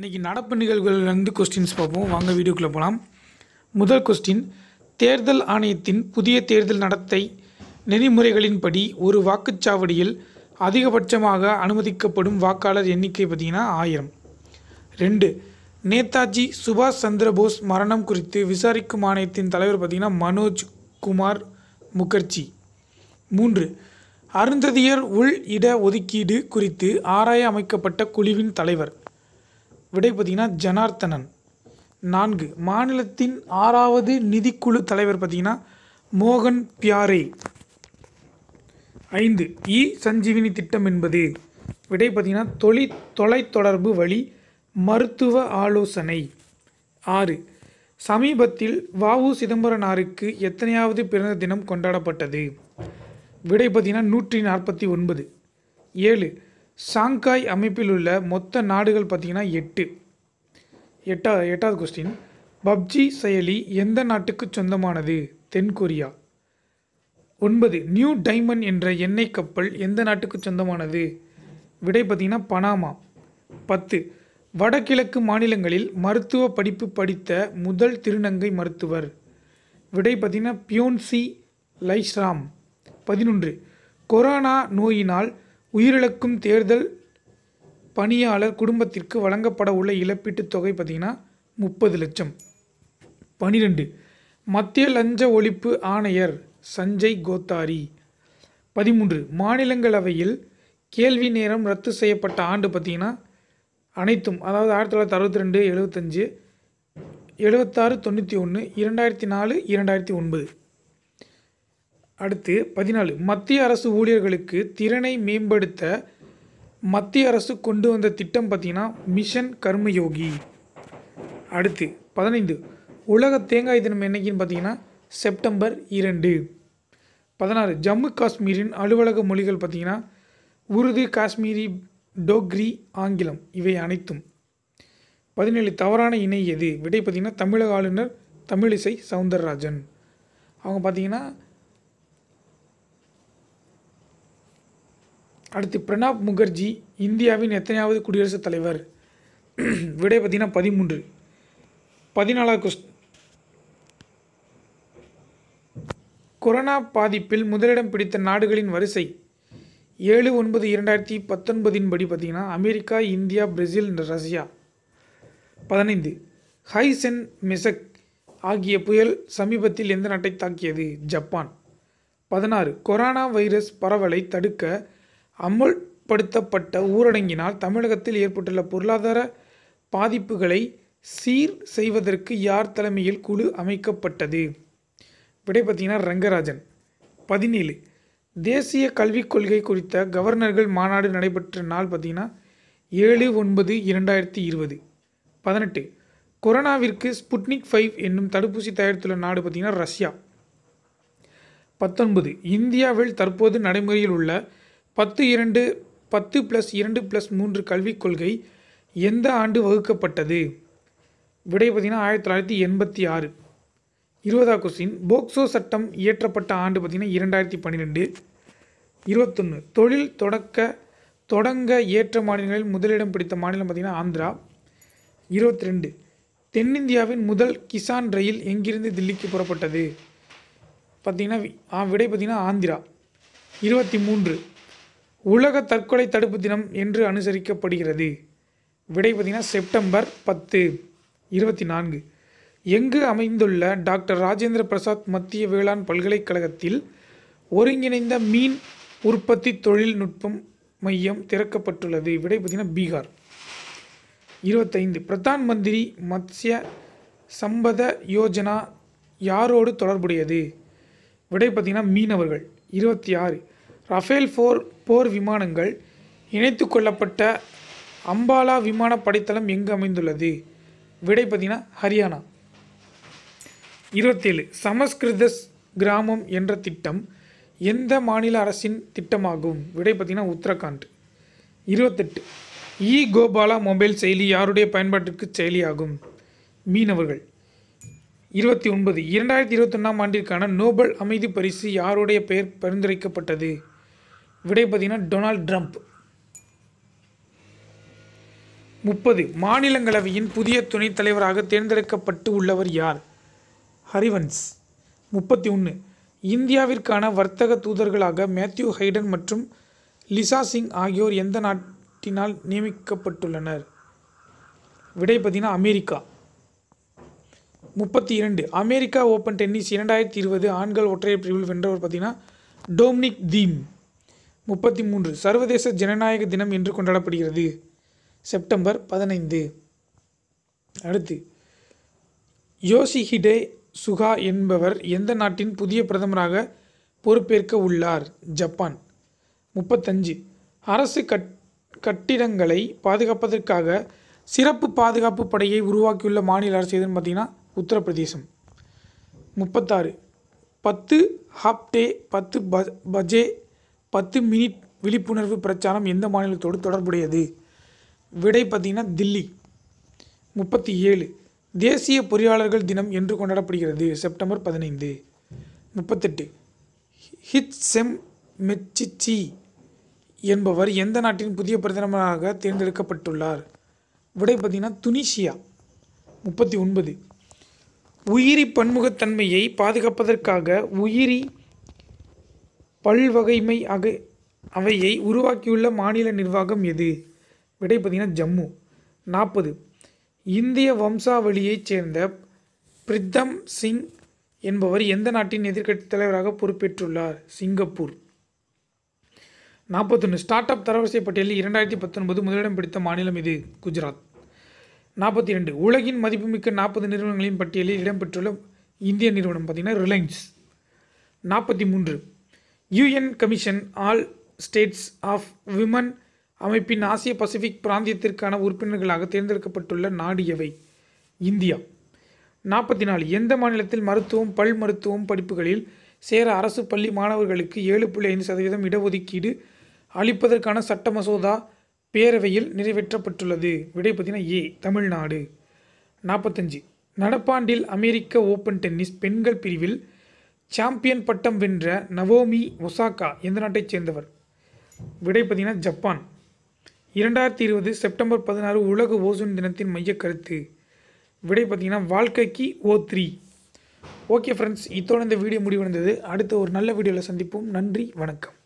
இன்றைக்கி நடப்பு நிகழ்வுகள்லேருந்து கொஸ்டின்ஸ் பார்ப்போம் வாங்க வீடியோக்குள்ளே போகலாம் முதல் கொஸ்டின் தேர்தல் ஆணையத்தின் புதிய தேர்தல் நடத்தை நெறிமுறைகளின்படி ஒரு வாக்குச்சாவடியில் அதிகபட்சமாக அனுமதிக்கப்படும் வாக்காளர் எண்ணிக்கை பார்த்திங்கன்னா ஆயிரம் ரெண்டு நேதாஜி சுபாஷ் சந்திரபோஸ் மரணம் குறித்து விசாரிக்கும் ஆணையத்தின் தலைவர் பார்த்திங்கன்னா மனோஜ் குமார் முகர்ஜி மூன்று அருந்ததியர் உள் இட ஒதுக்கீடு குறித்து ஆராய அமைக்கப்பட்ட குழுவின் தலைவர் விடை பார்த்திங்கன்னா ஜனார்த்தனன் நான்கு மாநிலத்தின் ஆறாவது நிதிக்குழு தலைவர் பார்த்திங்கன்னா மோகன் பியாரே ஐந்து இ சஞ்சீவினி திட்டம் என்பது விடை பார்த்திங்கன்னா தொலை தொலைத்தொடர்பு வழி மருத்துவ ஆலோசனை ஆறு சமீபத்தில் வவு சிதம்பரனாருக்கு எத்தனையாவது பிறந்த தினம் கொண்டாடப்பட்டது விடை பார்த்திங்கன்னா நூற்றி நாற்பத்தி ஒன்பது ஏழு சாங்காய் அமைப்பில் உள்ள மொத்த நாடுகள் பார்த்திங்கன்னா எட்டு எட்டா எட்டாவது கொஸ்டின் பப்ஜி செயலி எந்த நாட்டுக்கு சொந்தமானது தென்கொரியா ஒன்பது நியூ டைமண்ட் என்ற எண்ணெய் கப்பல் எந்த நாட்டுக்கு சொந்தமானது விடை பார்த்திங்கன்னா பனாமா பத்து வடகிழக்கு மாநிலங்களில் மருத்துவ படிப்பு படித்த முதல் திருநங்கை மருத்துவர் விடை பார்த்திங்கன்னா பியோன்சி லைஸ்ராம் பதினொன்று கொரோனா நோயினால் உயிரிழக்கும் தேர்தல் பணியாளர் குடும்பத்திற்கு வழங்கப்பட உள்ள இழப்பீட்டுத் தொகை பார்த்திங்கன்னா முப்பது லட்சம் பனிரெண்டு மத்திய லஞ்ச ஒழிப்பு ஆணையர் சஞ்சய் கோத்தாரி பதிமூன்று மாநிலங்களவையில் கேள்வி நேரம் ரத்து செய்யப்பட்ட ஆண்டு பார்த்திங்கன்னா அனைத்தும் அதாவது ஆயிரத்தி தொள்ளாயிரத்தி அறுபத்தி ரெண்டு எழுபத்தஞ்சு எழுபத்தாறு தொண்ணூற்றி ஒன்று இரண்டாயிரத்தி நாலு இரண்டாயிரத்தி ஒன்பது அடுத்து பதினாலு மத்திய அரசு ஊழியர்களுக்கு திறனை மேம்படுத்த மத்திய அரசு கொண்டு வந்த திட்டம் பார்த்திங்கன்னா மிஷன் கர்மயோகி அடுத்து பதினைந்து உலக தேங்காய் தினம் என்றைக்குன்னு பார்த்தீங்கன்னா செப்டம்பர் இரண்டு பதினாறு ஜம்மு காஷ்மீரின் அலுவலக மொழிகள் பார்த்திங்கன்னா உருது காஷ்மீரி டோக்ரி ஆங்கிலம் இவை அனைத்தும் பதினேழு தவறான இணை எது விடை பார்த்திங்கன்னா தமிழக ஆளுநர் தமிழிசை சவுந்தரராஜன் அவங்க பார்த்திங்கன்னா அடுத்து பிரணாப் முகர்ஜி இந்தியாவின் எத்தனையாவது குடியரசுத் தலைவர் விடை பார்த்திங்கன்னா பதிமூன்று பதினாலாவது கொஸ்ட் கொரோனா பாதிப்பில் முதலிடம் பிடித்த நாடுகளின் வரிசை ஏழு ஒன்பது இரண்டாயிரத்தி பத்தொன்பதின் படி பார்த்திங்கன்னா அமெரிக்கா இந்தியா பிரேசில் ரஷ்யா பதினைந்து ஹைசென் மெசக் ஆகிய புயல் சமீபத்தில் எந்த நாட்டை தாக்கியது ஜப்பான் பதினாறு கொரோனா வைரஸ் பரவலை தடுக்க அமல்படுத்தப்பட்ட ஊரடங்கினால் தமிழகத்தில் ஏற்பட்டுள்ள பொருளாதார பாதிப்புகளை சீர் செய்வதற்கு யார் தலைமையில் குழு அமைக்கப்பட்டது விடை பார்த்தீங்கன்னா ரங்கராஜன் பதினேழு தேசிய கல்விக் கொள்கை குறித்த கவர்னர்கள் மாநாடு நடைபெற்ற நாள் பார்த்தீங்கன்னா ஏழு ஒன்பது இரண்டாயிரத்தி இருபது பதினெட்டு கொரோனாவிற்கு ஸ்புட்னிக் ஃபைவ் என்னும் தடுப்பூசி தயாரித்துள்ள நாடு பார்த்தீங்கன்னா ரஷ்யா பத்தொன்பது இந்தியாவில் தற்போது நடைமுறையில் உள்ள பத்து இரண்டு பத்து ப்ளஸ் இரண்டு ப்ளஸ் மூன்று கல்விக் கொள்கை எந்த ஆண்டு வகுக்கப்பட்டது விடை பார்த்தீங்கன்னா ஆயிரத்தி தொள்ளாயிரத்தி எண்பத்தி ஆறு இருபதா கொஸ்டின் போக்சோ சட்டம் இயற்றப்பட்ட ஆண்டு பார்த்திங்கன்னா இரண்டாயிரத்தி பன்னிரெண்டு இருபத்தொன்று தொழில் தொடக்க தொடங்க ஏற்ற மாநிலங்களில் முதலிடம் பிடித்த மாநிலம் பார்த்திங்கன்னா ஆந்திரா இருபத்தி ரெண்டு தென்னிந்தியாவின் முதல் கிசான் ரயில் எங்கிருந்து தில்லிக்கு புறப்பட்டது பார்த்திங்கன்னா விடை பார்த்திங்கன்னா ஆந்திரா இருபத்தி மூன்று உலக தற்கொலை தடுப்பு தினம் என்று அனுசரிக்கப்படுகிறது விடை செப்டம்பர் பத்து இருபத்தி நான்கு எங்கு அமைந்துள்ள டாக்டர் ராஜேந்திர பிரசாத் மத்திய வேளாண் பல்கலைக்கழகத்தில் ஒருங்கிணைந்த மீன் உற்பத்தி தொழில்நுட்பம் மையம் திறக்கப்பட்டுள்ளது விடை பார்த்தீங்கன்னா பீகார் இருபத்தைந்து பிரதான் மந்திரி மத்ய சம்பத யோஜனா யாரோடு தொடர்புடையது விடை பார்த்தீங்கன்னா மீனவர்கள் இருபத்தி ஆறு ரஃபேல் போர் போர் விமானங்கள் இணைத்து கொள்ளப்பட்ட அம்பாலா விமான படைத்தளம் எங்கு அமைந்துள்ளது விடை பார்த்தீங்கன்னா ஹரியானா இருபத்தேழு சமஸ்கிருத கிராமம் என்ற திட்டம் எந்த மாநில அரசின் திட்டமாகும் விடை பார்த்தீங்கன்னா உத்தரகாண்ட் இருபத்தெட்டு இ கோபாலா மொபைல் செயலி யாருடைய பயன்பாட்டிற்கு செயலியாகும் மீனவர்கள் இருபத்தி ஒன்பது இரண்டாயிரத்தி இருபத்தொன்னாம் ஆண்டிற்கான நோபல் அமைதி பரிசு யாருடைய பெயர் பரிந்துரைக்கப்பட்டது விடை பார்த்தீங்கன்னா டொனால்ட் ட்ரம்ப் முப்பது மாநிலங்களவையின் புதிய துணைத் தலைவராக தேர்ந்தெடுக்கப்பட்டு உள்ளவர் யார் ஹரிவன்ஸ் முப்பத்தி ஒன்று இந்தியாவிற்கான வர்த்தக தூதர்களாக மேத்யூ ஹைடன் மற்றும் லிசா சிங் ஆகியோர் எந்த நாட்டினால் நியமிக்கப்பட்டுள்ளனர் விடை பார்த்தீங்கன்னா அமெரிக்கா முப்பத்தி இரண்டு அமெரிக்கா ஓப்பன் டென்னிஸ் இரண்டாயிரத்தி இருபது ஆண்கள் ஒற்றையர் பிரிவில் வென்றவர் பார்த்தீங்கன்னா டோம்னிக் தீம் முப்பத்தி மூன்று சர்வதேச ஜனநாயக தினம் என்று கொண்டாடப்படுகிறது செப்டம்பர் பதினைந்து அடுத்து யோசிஹிடே சுகா என்பவர் எந்த நாட்டின் புதிய பிரதமராக பொறுப்பேற்க உள்ளார் ஜப்பான் முப்பத்தஞ்சு அரசு கட் கட்டிடங்களை பாதுகாப்பதற்காக சிறப்பு பாதுகாப்பு படையை உருவாக்கியுள்ள மாநில அரசு எதுன்னு பார்த்தீங்கன்னா உத்தரப்பிரதேசம் முப்பத்தாறு பத்து ஹாப்டே பத்து ப பஜே பத்து மினிட் விழிப்புணர்வு பிரச்சாரம் எந்த மாநிலத்தோடு தொடர்புடையது விடை பார்த்திங்கன்னா தில்லி முப்பத்தி ஏழு தேசிய பொறியாளர்கள் தினம் என்று கொண்டாடப்படுகிறது செப்டம்பர் பதினைந்து முப்பத்தெட்டு ஹிச் செம் மெச்சிச்சி என்பவர் எந்த நாட்டின் புதிய பிரதமராக தேர்ந்தெடுக்கப்பட்டுள்ளார் விடை பார்த்திங்கன்னா துனிஷியா முப்பத்தி ஒன்பது உயிரி பன்முகத்தன்மையை பாதுகாப்பதற்காக உயிரி பல்வகைமை அகை அவையை உருவாக்கியுள்ள மாநில நிர்வாகம் எது விடை பார்த்தீங்கன்னா ஜம்மு நாற்பது இந்திய வம்சாவளியைச் சேர்ந்த பிரித்தம் சிங் என்பவர் எந்த நாட்டின் எதிர்க்கட்சித் தலைவராக பொறுப்பேற்றுள்ளார் சிங்கப்பூர் நாற்பத்தொன்று ஸ்டார்ட் அப் தரவரிசை பட்டியலில் இரண்டாயிரத்தி பத்தொன்பது முதலிடம் பிடித்த மாநிலம் இது குஜராத் நாற்பத்தி ரெண்டு உலகின் மதிப்புமிக்க நாற்பது நிறுவனங்களின் பட்டியலில் இடம்பெற்றுள்ள இந்திய நிறுவனம் பார்த்திங்கன்னா ரிலையன்ஸ் நாற்பத்தி மூன்று UN commission all states of women அமைப்பின் ஆசிய பசிபிக் பிராந்தியத்திற்கான உறுப்பினர்களாக தேர்ந்தெடுக்கப்பட்டுள்ள நாடு எவை இந்தியா நாற்பத்தி நாலு எந்த மாநிலத்தில் மருத்துவம் பல் மருத்துவம் படிப்புகளில் சேர அரசு பள்ளி மாணவர்களுக்கு ஏழு புள்ளி ஐந்து சதவீதம் இடஒதுக்கீடு அளிப்பதற்கான சட்ட மசோதா பேரவையில் நிறைவேற்றப்பட்டுள்ளது விடை பார்த்தீங்கன்னா ஏ தமிழ்நாடு நாற்பத்தஞ்சு நடப்பாண்டில் அமெரிக்க ஓப்பன் டென்னிஸ் பெண்கள் பிரிவில் சாம்பியன் பட்டம் வென்ற நவோமி ஒசாக்கா எந்த நாட்டைச் சேர்ந்தவர் விடை பார்த்திங்கன்னா ஜப்பான் இரண்டாயிரத்தி இருபது செப்டம்பர் பதினாறு உலக ஓசோன் தினத்தின் மைய கருத்து விடை பார்த்திங்கன்னா வாழ்க்கைக்கு ஓ த்ரீ ஓகே ஃப்ரெண்ட்ஸ் இத்தோடு இந்த வீடியோ முடிவடைந்தது அடுத்த ஒரு நல்ல வீடியோவில் சந்திப்போம் நன்றி வணக்கம்